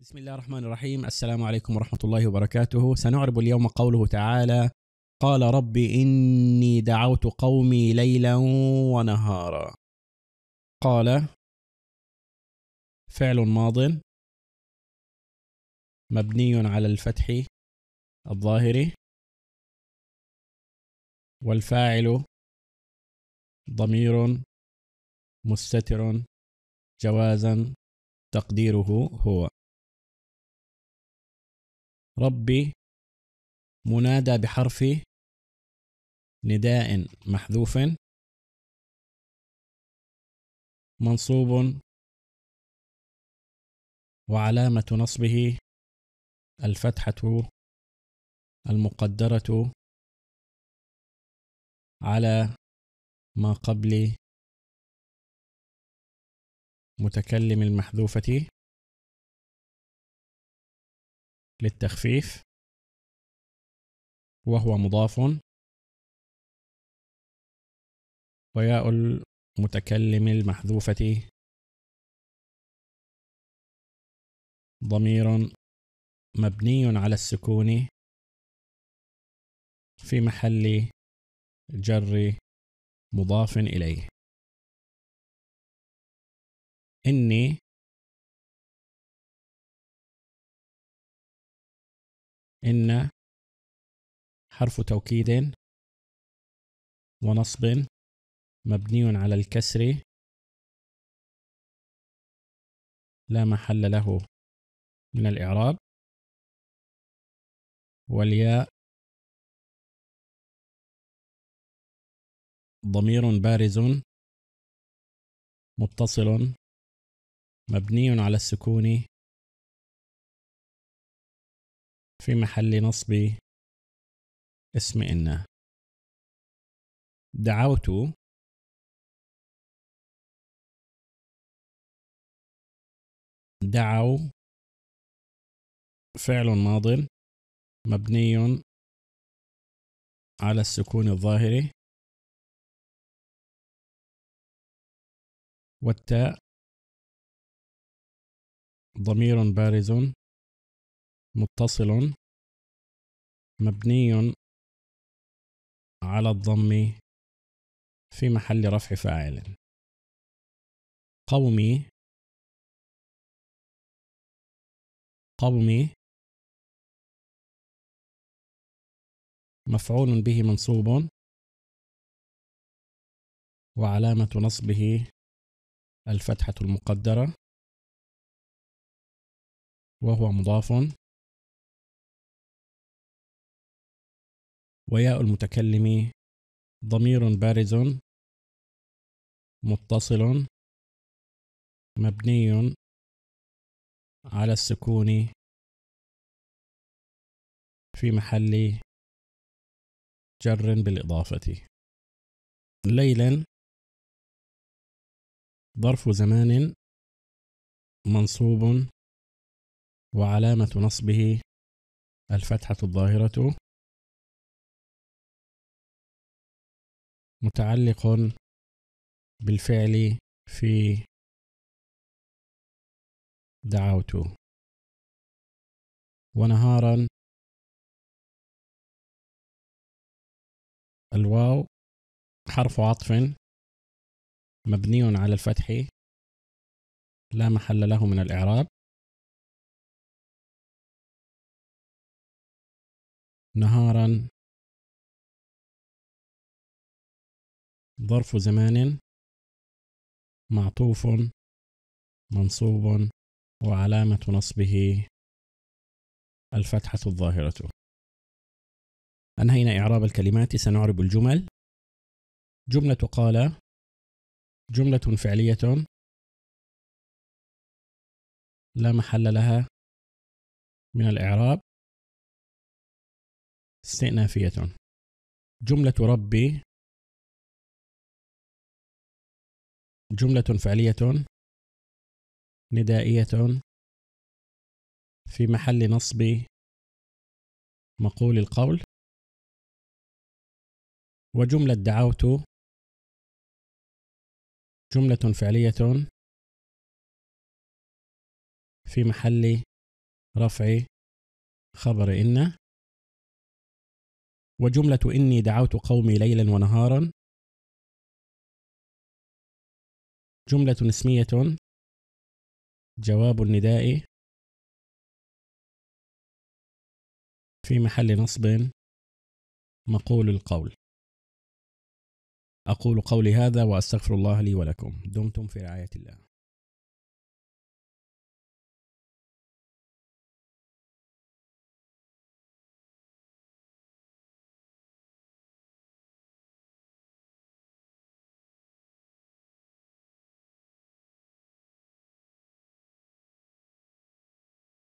بسم الله الرحمن الرحيم السلام عليكم ورحمة الله وبركاته سنعرب اليوم قوله تعالى قال رب إني دعوت قومي ليلا ونهارا قال فعل ماض مبني على الفتح الظاهر والفاعل ضمير مستتر جوازا تقديره هو ربي منادى بحرف نداء محذوف منصوب وعلامة نصبه الفتحة المقدرة على ما قبل متكلم المحذوفة للتخفيف وهو مضاف وياء المتكلم المحذوفة ضمير مبني على السكون في محل جر مضاف إليه إني إن حرف توكيد ونصب مبني على الكسر لا محل له من الإعراب والياء ضمير بارز متصل مبني على السكون في محل نصب اسم إن دعوت دعوا فعل ماض مبني على السكون الظاهري والتاء ضمير بارز متصل مبني على الضم في محل رفع فاعل قومي قومي مفعول به منصوب وعلامة نصبه الفتحة المقدرة وهو مضاف وياء المتكلم ضمير بارز متصل مبني على السكون في محل جر بالإضافة ليلا ظرف زمان منصوب وعلامة نصبه الفتحة الظاهرة متعلق بالفعل في دعوت ونهارا الواو حرف عطف مبني على الفتح لا محل له من الإعراب نهارا ظرف زمان معطوف منصوب وعلامة نصبه الفتحة الظاهرة أنهينا إعراب الكلمات سنعرب الجمل جملة قال جملة فعلية لا محل لها من الإعراب استئنافية جملة ربي جملة فعلية ندائية في محل نصب مقول القول وجملة دعوت جملة فعلية في محل رفع خبر إن وجملة إني دعوت قومي ليلا ونهارا جملة اسمية جواب النداء في محل نصب مقول القول أقول قولي هذا وأستغفر الله لي ولكم دمتم في رعاية الله